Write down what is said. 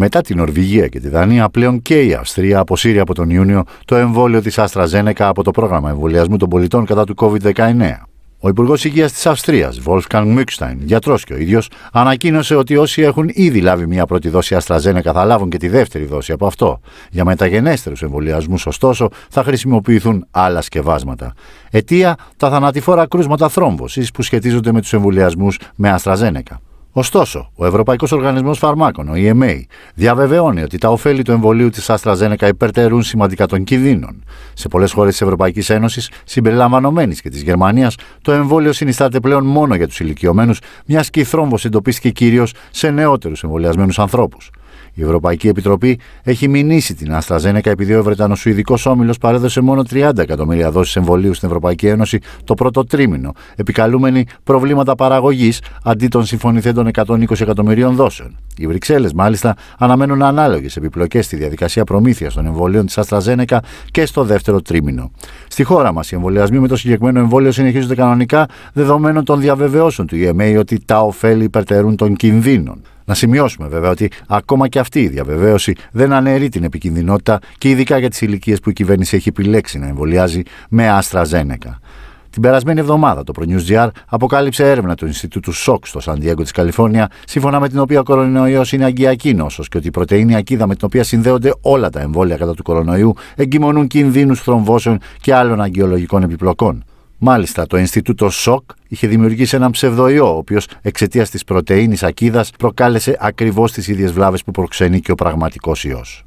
Μετά την Νορβηγία και τη Δανία, πλέον και η Αυστρία αποσύρει από τον Ιούνιο το εμβόλιο της AstraZeneca από το πρόγραμμα εμβολιασμού των πολιτών κατά του COVID-19. Ο Υπουργός Υγείας της Αυστρίας, Wolfgang Mückstein, γιατρός και ο ίδιος, ανακοίνωσε ότι όσοι έχουν ήδη λάβει μία πρώτη δόση Αστραζένεκα θα λάβουν και τη δεύτερη δόση από αυτό. Για μεταγενέστερους εμβολιασμούς, ωστόσο, θα χρησιμοποιηθούν άλλα σκευάσματα. Αιτία τα θανατηφόρα κρούσματα θρόμβωσης που σχετίζονται με τους εμβολιασμούς με Αστραζένεκα. Ωστόσο, ο Ευρωπαϊκός Οργανισμός Φαρμάκων, ο EMA, διαβεβαιώνει ότι τα ωφέλη του εμβολίου της AstraZeneca υπερτερούν σημαντικά των κινδύνων. Σε πολλές χώρες της Ευρωπαϊκής Ένωσης, συμπεριλαμβανομένης και της Γερμανίας, το εμβόλιο συνιστάται πλέον μόνο για τους ηλικιωμένους, μιας και η θρόμβο εντοπίστηκε κυρίως σε νεότερους εμβολιασμένους ανθρώπους. Η Ευρωπαϊκή Επιτροπή έχει μηνύσει την Αστραζένεκα επειδή ο Βρετανοσουηδικό όμιλος παρέδωσε μόνο 30 εκατομμύρια δόσεις εμβολίου στην Ευρωπαϊκή Ένωση το πρώτο τρίμηνο, επικαλούμενοι προβλήματα παραγωγής αντί των συμφωνηθέντων 120 εκατομμυρίων δόσεων. Οι Βρυξέλλες, μάλιστα, αναμένουν ανάλογες επιπλοκές στη διαδικασία προμήθειας των εμβολίων της Αστραζένεκα και στο δεύτερο τρίμηνο. Στη χώρα μας, οι εμβολιασμοί με το συγκεκριμένο εμβόλιο συνεχίζονται κανονικά, δεδομένων των διαβεβαιώσεων του EMA ότι τα ωφέλη υπερτερούν των κινδύνων. Να σημειώσουμε βέβαια ότι ακόμα και αυτή η διαβεβαίωση δεν αναιρεί την επικίνδυνοτητα και ειδικά για τις ηλικίες που η κυβέρνηση έχει επιλέξει να εμβολιάζει με Άστρα Ζένεκα. Την περασμένη εβδομάδα, το ProNewsGR αποκάλυψε έρευνα του Ινστιτούτου Σοκ στο Σαντιέγκο της Καλιφόρνια, σύμφωνα με την οποία ο κορονοϊός είναι αγκιακή νόσο και ότι η πρωτενη ακίδα με την οποία συνδέονται όλα τα εμβόλια κατά του κορονοϊού εγκυμονούν κινδύνους θρομβώσεων και άλλων αγκιολογικών επιπλοκών. Μάλιστα, το Ινστιτούτο Σοκ είχε δημιουργήσει έναν ψευδοϊό, ο οποίος εξαιτίας της πρωτενη ακίδας προκάλεσε ακριβώς τις ίδιες βλάβες που προξενεί και ο πραγματικός ιός.